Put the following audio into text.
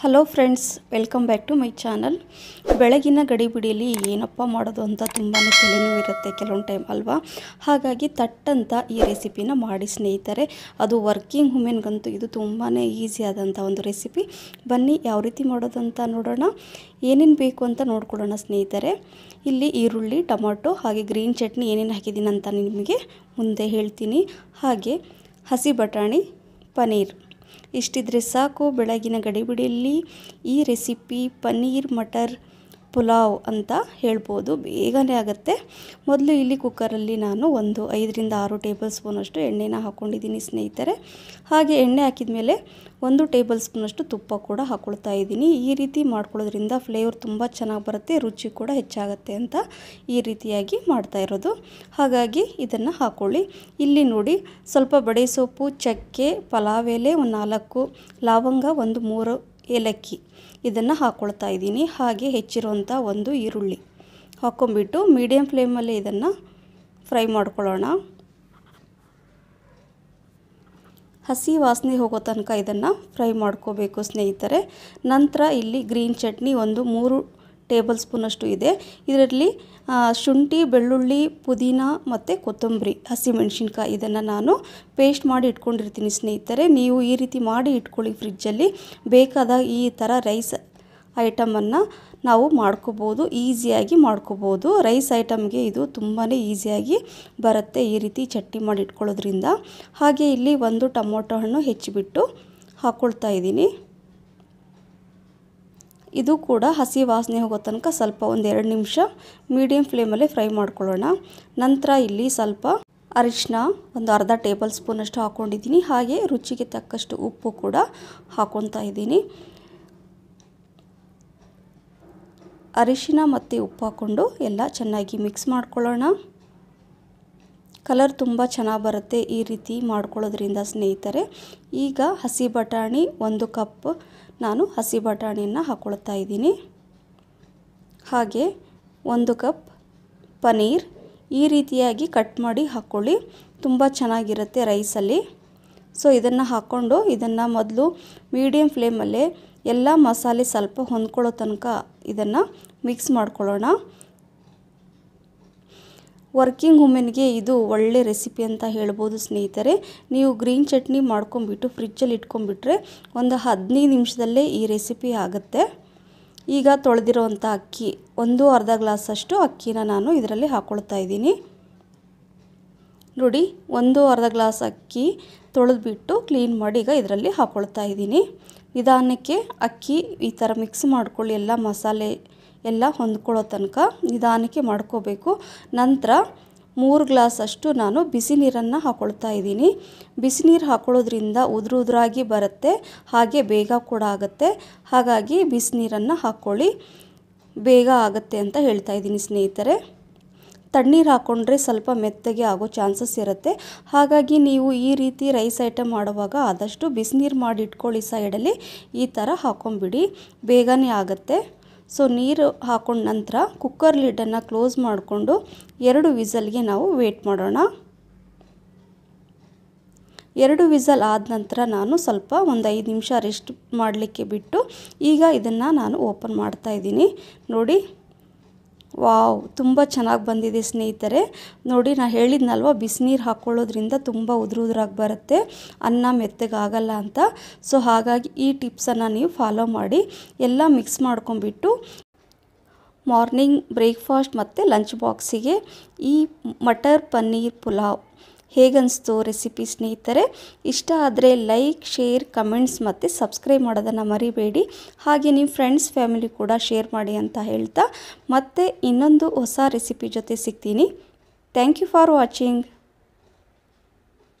hello friends welcome back to my channel ಬೆಳಗಿನ ಗಡಿಬಿಡಿಯಲ್ಲಿ ಏನಪ್ಪ ಮಾಡೋದು ಅಂತ ತುಂಬಾ ತಲೆನೋವು ಇರುತ್ತೆ ಕೆಲವೊಂದು ಟೈಮ್ ಅಲ್ವಾ ಹಾಗಾಗಿ ತಟ್ಟಂತ ಈ ರೆಸಿಪಿನ ಮಾಡಿ ಸ್ನೇಹಿತರೆ ಅದು ವರ್ಕಿಂಗ್ ವುಮೆನ್ಗಂತೂ ಇದು ತುಂಬಾ ಈಸಿ ಆದಂಥ ಒಂದು ರೆಸಿಪಿ ಬನ್ನಿ ಯಾವ ರೀತಿ ಮಾಡೋದು ಅಂತ ನೋಡೋಣ ಏನೇನು ಬೇಕು ಅಂತ ನೋಡ್ಕೊಳ್ಳೋಣ ಸ್ನೇಹಿತರೆ ಇಲ್ಲಿ ಈರುಳ್ಳಿ ಟೊಮೊಟೊ ಹಾಗೆ ಗ್ರೀನ್ ಚಟ್ನಿ ಏನೇನು ಹಾಕಿದ್ದೀನಿ ಅಂತ ನಿಮಗೆ ಮುಂದೆ ಹೇಳ್ತೀನಿ ಹಾಗೆ ಹಸಿ ಬಟಾಣಿ ಪನೀರ್ ಇಷ್ಟಿದ್ರೆ ಸಾಕು ಬೆಳಗಿನ ಗಡಿಬಿಡಿಯಲ್ಲಿ ಈ ರೆಸಿಪಿ ಪನ್ನೀರ್ ಮಟರ್ ಪುಲಾವ್ ಅಂತ ಹೇಳ್ಬೋದು ಬೇಗನೆ ಆಗುತ್ತೆ ಮೊದಲು ಇಲ್ಲಿ ಕುಕ್ಕರಲ್ಲಿ ನಾನು ಒಂದು ಐದರಿಂದ ಆರು ಟೇಬಲ್ ಸ್ಪೂನಷ್ಟು ಎಣ್ಣೆನ ಹಾಕ್ಕೊಂಡಿದ್ದೀನಿ ಸ್ನೇಹಿತರೆ ಹಾಗೆ ಎಣ್ಣೆ ಹಾಕಿದ ಮೇಲೆ ಒಂದು ಟೇಬಲ್ ಸ್ಪೂನಷ್ಟು ತುಪ್ಪ ಕೂಡ ಹಾಕ್ಕೊಳ್ತಾ ಇದ್ದೀನಿ ಈ ರೀತಿ ಮಾಡ್ಕೊಳ್ಳೋದ್ರಿಂದ ಫ್ಲೇವರ್ ತುಂಬ ಚೆನ್ನಾಗಿ ಬರುತ್ತೆ ರುಚಿ ಕೂಡ ಹೆಚ್ಚಾಗುತ್ತೆ ಅಂತ ಈ ರೀತಿಯಾಗಿ ಮಾಡ್ತಾ ಇರೋದು ಹಾಗಾಗಿ ಇದನ್ನು ಹಾಕ್ಕೊಳ್ಳಿ ಇಲ್ಲಿ ನೋಡಿ ಸ್ವಲ್ಪ ಬಡೆ ಚಕ್ಕೆ ಪಲಾವ್ ಎಲೆ ಒಂದು ನಾಲ್ಕು ಲವಂಗ ಒಂದು ಮೂರು ಏಲಕ್ಕಿ ಇದನ್ನು ಹಾಕ್ಕೊಳ್ತಾ ಇದ್ದೀನಿ ಹಾಗೆ ಹೆಚ್ಚಿರುವಂಥ ಒಂದು ಈರುಳ್ಳಿ ಹಾಕ್ಕೊಂಬಿಟ್ಟು ಮೀಡಿಯಮ್ ಫ್ಲೇಮಲ್ಲಿ ಇದನ್ನು ಫ್ರೈ ಮಾಡ್ಕೊಳ್ಳೋಣ ಹಸಿ ವಾಸನೆ ಹೋಗೋ ತನಕ ಇದನ್ನು ಫ್ರೈ ಮಾಡ್ಕೋಬೇಕು ಸ್ನೇಹಿತರೆ ನಂತರ ಇಲ್ಲಿ ಗ್ರೀನ್ ಚಟ್ನಿ ಒಂದು ಮೂರು ಟೇಬಲ್ ಸ್ಪೂನಷ್ಟು ಇದೆ ಇದರಲ್ಲಿ ಶುಂಠಿ ಬೆಳ್ಳುಳ್ಳಿ ಪುದೀನ ಮತ್ತು ಕೊತ್ತಂಬರಿ ಹಸಿಮೆಣಸಿನ್ಕಾಯಿ ಇದನ್ನು ನಾನು ಪೇಸ್ಟ್ ಮಾಡಿ ಇಟ್ಕೊಂಡಿರ್ತೀನಿ ಸ್ನೇಹಿತರೆ ನೀವು ಈ ರೀತಿ ಮಾಡಿ ಇಟ್ಕೊಳ್ಳಿ ಫ್ರಿಜ್ಜಲ್ಲಿ ಬೇಕಾದ ಈ ಥರ ರೈಸ್ ಐಟಮನ್ನು ನಾವು ಮಾಡ್ಕೋಬೋದು ಈಸಿಯಾಗಿ ಮಾಡ್ಕೋಬೋದು ರೈಸ್ ಐಟಮ್ಗೆ ಇದು ತುಂಬಾ ಈಸಿಯಾಗಿ ಬರುತ್ತೆ ಈ ರೀತಿ ಚಟ್ನಿ ಮಾಡಿ ಇಟ್ಕೊಳ್ಳೋದ್ರಿಂದ ಹಾಗೆ ಇಲ್ಲಿ ಒಂದು ಟೊಮೊಟೊ ಹಣ್ಣು ಹೆಚ್ಚಿಬಿಟ್ಟು ಹಾಕ್ಕೊಳ್ತಾ ಇದ್ದೀನಿ ಇದು ಕೂಡ ಹಸಿ ವಾಸನೆ ಹೋಗೋ ತನಕ ಸ್ವಲ್ಪ ಒಂದು ಎರಡು ನಿಮಿಷ ಮೀಡಿಯಮ್ ಫ್ಲೇಮಲ್ಲಿ ಫ್ರೈ ಮಾಡ್ಕೊಳ್ಳೋಣ ನಂತರ ಇಲ್ಲಿ ಸ್ವಲ್ಪ ಅರಿಶಿನ ಒಂದು ಅರ್ಧ ಟೇಬಲ್ ಸ್ಪೂನಷ್ಟು ಹಾಕ್ಕೊಂಡಿದ್ದೀನಿ ಹಾಗೆ ರುಚಿಗೆ ತಕ್ಕಷ್ಟು ಉಪ್ಪು ಕೂಡ ಹಾಕೊತಾ ಇದ್ದೀನಿ ಅರಿಶಿನ ಮತ್ತು ಉಪ್ಪು ಹಾಕ್ಕೊಂಡು ಎಲ್ಲ ಚೆನ್ನಾಗಿ ಮಿಕ್ಸ್ ಮಾಡ್ಕೊಳ್ಳೋಣ ಕಲರ್ ತುಂಬ ಚೆನ್ನಾಗಿ ಬರುತ್ತೆ ಈ ರೀತಿ ಮಾಡ್ಕೊಳ್ಳೋದ್ರಿಂದ ಸ್ನೇಹಿತರೆ ಈಗ ಹಸಿ ಬಟಾಣಿ ಒಂದು ಕಪ್ ನಾನು ಹಸಿ ಬಟಾಣಿಯನ್ನು ಹಾಕ್ಕೊಳ್ತಾ ಇದ್ದೀನಿ ಹಾಗೆ ಒಂದು ಕಪ್ ಪನೀರ್ ಈ ರೀತಿಯಾಗಿ ಕಟ್ ಮಾಡಿ ಹಾಕ್ಕೊಳ್ಳಿ ತುಂಬ ಚೆನ್ನಾಗಿರುತ್ತೆ ರೈಸಲ್ಲಿ ಸೊ ಇದನ್ನು ಹಾಕ್ಕೊಂಡು ಇದನ್ನು ಮೊದಲು ಮೀಡಿಯಮ್ ಫ್ಲೇಮಲ್ಲೇ ಎಲ್ಲ ಮಸಾಲೆ ಸ್ವಲ್ಪ ಹೊಂದ್ಕೊಳ್ಳೋ ತನಕ ಇದನ್ನು ಮಿಕ್ಸ್ ಮಾಡ್ಕೊಳ್ಳೋಣ ವರ್ಕಿಂಗ್ ವುಮೆನ್ಗೆ ಇದು ಒಳ್ಳೆ ರೆಸಿಪಿ ಅಂತ ಹೇಳ್ಬೋದು ಸ್ನೇಹಿತರೆ ನೀವು ಗ್ರೀನ್ ಚಟ್ನಿ ಮಾಡ್ಕೊಂಬಿಟ್ಟು ಫ್ರಿಜ್ಜಲ್ಲಿ ಇಟ್ಕೊಂಡ್ಬಿಟ್ರೆ ಒಂದು ಹದಿನೈದು ನಿಮಿಷದಲ್ಲೇ ಈ ರೆಸಿಪಿ ಆಗುತ್ತೆ ಈಗ ತೊಳೆದಿರೋವಂಥ ಅಕ್ಕಿ ಒಂದು ಅರ್ಧ ಗ್ಲಾಸಷ್ಟು ಅಕ್ಕಿನ ನಾನು ಇದರಲ್ಲಿ ಹಾಕ್ಕೊಳ್ತಾ ಇದ್ದೀನಿ ನೋಡಿ ಒಂದು ಅರ್ಧ ಗ್ಲಾಸ್ ಅಕ್ಕಿ ತೊಳೆದ್ಬಿಟ್ಟು ಕ್ಲೀನ್ ಮಾಡಿ ಈಗ ಇದರಲ್ಲಿ ಹಾಕ್ಕೊಳ್ತಾ ಇದ್ದೀನಿ ನಿಧಾನಕ್ಕೆ ಅಕ್ಕಿ ಈ ಥರ ಮಿಕ್ಸ್ ಮಾಡ್ಕೊಳ್ಳಿ ಎಲ್ಲ ಮಸಾಲೆ ಎಲ್ಲ ಹೊಂದ್ಕೊಳ್ಳೋ ತನಕ ನಿಧಾನಕ್ಕೆ ಮಾಡ್ಕೋಬೇಕು ನಂತರ ಮೂರು ಅಷ್ಟು ನಾನು ಬಿಸಿ ನೀರನ್ನು ಹಾಕೊಳ್ತಾ ಇದ್ದೀನಿ ಬಿಸಿ ನೀರು ಹಾಕೊಳ್ಳೋದ್ರಿಂದ ಉದುರು ಉದುರಾಗಿ ಬರುತ್ತೆ ಹಾಗೆ ಬೇಗ ಕೂಡ ಆಗುತ್ತೆ ಹಾಗಾಗಿ ಬಿಸಿ ನೀರನ್ನು ಹಾಕ್ಕೊಳ್ಳಿ ಬೇಗ ಆಗುತ್ತೆ ಅಂತ ಹೇಳ್ತಾ ಇದ್ದೀನಿ ಸ್ನೇಹಿತರೆ ತಣ್ಣೀರು ಹಾಕ್ಕೊಂಡ್ರೆ ಸ್ವಲ್ಪ ಮೆತ್ತಗೆ ಆಗೋ ಚಾನ್ಸಸ್ ಇರುತ್ತೆ ಹಾಗಾಗಿ ನೀವು ಈ ರೀತಿ ರೈಸ್ ಐಟಮ್ ಮಾಡುವಾಗ ಆದಷ್ಟು ಬಿಸಿನೀರು ಮಾಡಿಟ್ಕೊಳ್ಳಿ ಇಟ್ಕೊಳ್ಳಿ ಸೈಡಲ್ಲಿ ಈ ಥರ ಹಾಕ್ಕೊಂಬಿಡಿ ಬೇಗನೇ ಆಗುತ್ತೆ ಸೊ ನೀರು ಹಾಕೊಂಡ ನಂತರ ಕುಕ್ಕರ್ ಲಿಡ್ಡನ್ನು ಕ್ಲೋಸ್ ಮಾಡಿಕೊಂಡು ಎರಡು ವಿಸಲ್ಗೆ ನಾವು ವೇಟ್ ಮಾಡೋಣ ಎರಡು ವಿಸಲ್ ಆದ ನಂತರ ನಾನು ಸ್ವಲ್ಪ ಒಂದು ಐದು ನಿಮಿಷ ರೆಸ್ಟ್ ಮಾಡಲಿಕ್ಕೆ ಬಿಟ್ಟು ಈಗ ಇದನ್ನು ನಾನು ಓಪನ್ ಮಾಡ್ತಾ ಇದ್ದೀನಿ ನೋಡಿ ವಾವ್ ತುಂಬ ಚೆನ್ನಾಗಿ ಬಂದಿದೆ ಸ್ನೇಹಿತರೆ ನೋಡಿ ನಾನು ಹೇಳಿದ್ನಲ್ವ ಬಿಸಿನೀರು ಹಾಕ್ಕೊಳ್ಳೋದ್ರಿಂದ ತುಂಬ ಉದುರು ಉದುರಾಗಿ ಬರುತ್ತೆ ಅನ್ನ ಮೆತ್ತಗಾಗಲ್ಲ ಅಂತ ಸೊ ಹಾಗಾಗಿ ಈ ಟಿಪ್ಸನ್ನು ನೀವು ಫಾಲೋ ಮಾಡಿ ಎಲ್ಲ ಮಿಕ್ಸ್ ಮಾಡ್ಕೊಂಬಿಟ್ಟು ಮಾರ್ನಿಂಗ್ ಬ್ರೇಕ್ಫಾಸ್ಟ್ ಮತ್ತು ಲಂಚ್ ಬಾಕ್ಸಿಗೆ ಈ ಮಟರ್ ಪನ್ನೀರ್ ಪುಲಾವ್ ಹೇಗನ್ನಿಸ್ತು ರೆಸಿಪಿ ಸ್ನೇಹಿತರೆ ಇಷ್ಟ ಆದರೆ ಲೈಕ್ ಶೇರ್ ಕಮೆಂಟ್ಸ್ ಮತ್ತು ಸಬ್ಸ್ಕ್ರೈಬ್ ಮಾಡೋದನ್ನು ಮರಿಬೇಡಿ ಹಾಗೆ ನಿಮ್ಮ ಫ್ರೆಂಡ್ಸ್ ಫ್ಯಾಮಿಲಿ ಕೂಡ ಶೇರ್ ಮಾಡಿ ಅಂತ ಹೇಳ್ತಾ ಮತ್ತೆ ಇನ್ನೊಂದು ಹೊಸ ರೆಸಿಪಿ ಜೊತೆ ಸಿಗ್ತೀನಿ ಥ್ಯಾಂಕ್ ಯು ಫಾರ್ ವಾಚಿಂಗ್